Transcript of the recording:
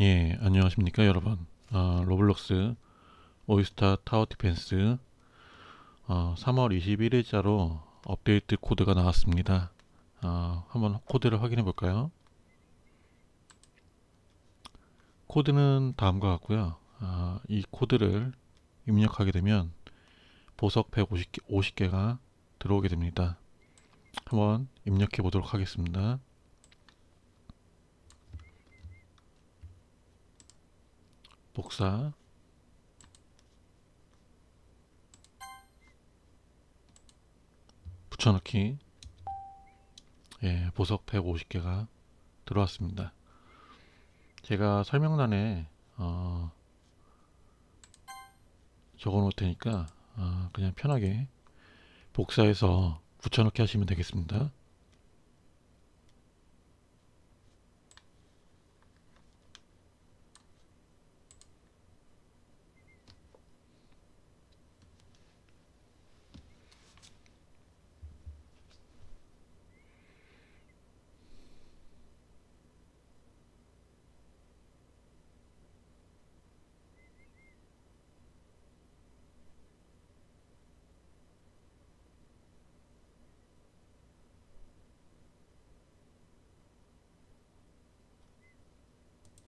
예, 안녕하십니까 여러분. 어, 로블록스 오이스타 타워 디펜스 어, 아, 3월 21일자로 업데이트 코드가 나왔습니다. 어, 한번 코드를 확인해 볼까요? 코드는 다음과 같고요. 어, 이 코드를 입력하게 되면 보석 150개, 50개가 들어오게 됩니다. 한번 입력해 보도록 하겠습니다. 복사 붙여넣기 예, 보석 150개가 들어왔습니다. 제가 설명란에 어, 적어 놓을 테니까 어, 그냥 편하게 복사해서 붙여넣기 하시면 되겠습니다.